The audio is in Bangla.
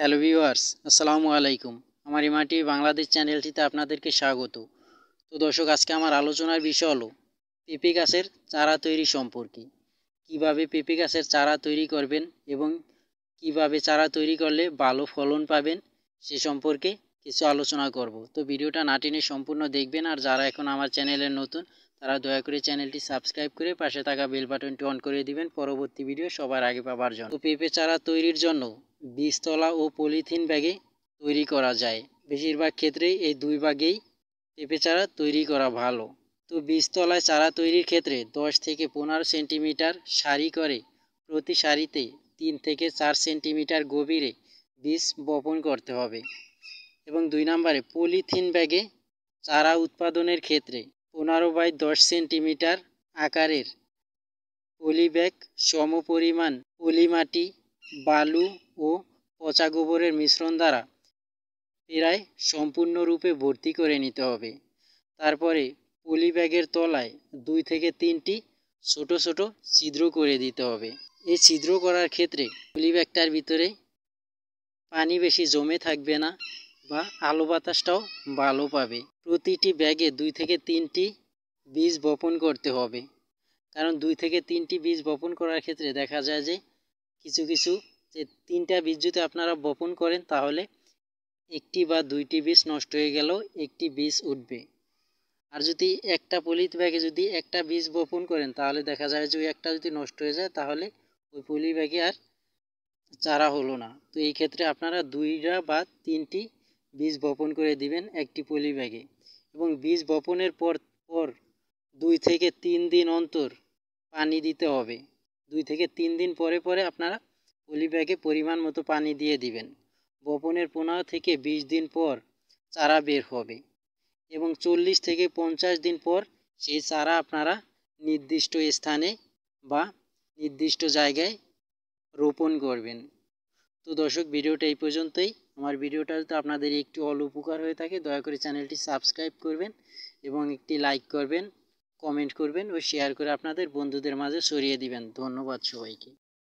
হ্যালো ভিউয়ার্স আসসালামু আলাইকুম আমার ইমাটি বাংলাদেশ চ্যানেলটিতে আপনাদেরকে স্বাগত তো দর্শক আজকে আমার আলোচনার বিষয় হলো পেঁপে গাছের চারা তৈরি সম্পর্কে কিভাবে পেঁপে গাছের চারা তৈরি করবেন এবং কিভাবে চারা তৈরি করলে ভালো ফলন পাবেন সে সম্পর্কে কিছু আলোচনা করব তো ভিডিওটা না টেনে সম্পূর্ণ দেখবেন আর যারা এখন আমার চ্যানেলের নতুন তারা দয়া করে চ্যানেলটি সাবস্ক্রাইব করে পাশে থাকা বেল বাটনটি অন করে দিবেন পরবর্তী ভিডিও সবার আগে পাবার জন্য তো পেঁপে চারা তৈরির জন্য বীজতলা ও পলিথিন ব্যাগে তৈরি করা যায় বেশিরভাগ ক্ষেত্রেই এই দুই ভাগেই পেঁপে চারা তৈরি করা ভালো তো বীজতলায় চারা তৈরির ক্ষেত্রে দশ থেকে পনেরো সেন্টিমিটার সারি করে প্রতি সারিতে তিন থেকে চার সেন্টিমিটার গভীরে বীজ বপন করতে হবে এবং দুই নম্বরে পলিথিন ব্যাগে চারা উৎপাদনের ক্ষেত্রে পনেরো বাই দশ সেন্টিমিটার আকারের পলিব্যাগ সমপরিমাণ পলিমাটি বালু ও পচা গোবরের মিশ্রণ দ্বারা প্রায় সম্পূর্ণরূপে ভর্তি করে নিতে হবে তারপরে পলি ব্যাগের তলায় দুই থেকে তিনটি ছোট ছোট ছিদ্র করে দিতে হবে এই ছিদ্র করার ক্ষেত্রে পলি ব্যাগটার ভিতরে পানি বেশি জমে থাকবে না বা আলো বাতাসটাও ভালো পাবে প্রতিটি ব্যাগে দুই থেকে তিনটি বীজ বপন করতে হবে কারণ দুই থেকে তিনটি বীজ বপন করার ক্ষেত্রে দেখা যায় যে কিছু কিছু যে তিনটা বীজ যদি আপনারা বপন করেন তাহলে একটি বা দুইটি বীজ নষ্ট হয়ে গেলেও একটি বীজ উঠবে আর যদি একটা পলিথ ব্যাগে যদি একটা বীজ বপন করেন তাহলে দেখা যায় যে ওই একটা যদি নষ্ট হয়ে যায় তাহলে ওই পলি ব্যাগে আর চারা হলো না তো এই ক্ষেত্রে আপনারা দুইটা বা তিনটি বীজ বপন করে দিবেন একটি পলি ব্যাগে এবং বীজ বপনের পর পর দুই থেকে তিন দিন অন্তর পানি দিতে হবে দুই থেকে তিন দিন পরে পরে আপনারা পলি ব্যাগে পরিমাণ মতো পানি দিয়ে দিবেন বপনের পনেরো থেকে ২০ দিন পর চারা বের হবে এবং চল্লিশ থেকে পঞ্চাশ দিন পর সেই চারা আপনারা নির্দিষ্ট স্থানে বা নির্দিষ্ট জায়গায় রোপণ করবেন তো দর্শক ভিডিওটা এই পর্যন্তই আমার ভিডিওটা তো আপনাদের একটু অল উপকার হয়ে থাকে দয়া করে চ্যানেলটি সাবস্ক্রাইব করবেন এবং একটি লাইক করবেন কমেন্ট করবেন ও শেয়ার করে আপনাদের বন্ধুদের মাঝে ছড়িয়ে দিবেন ধন্যবাদ সবাইকে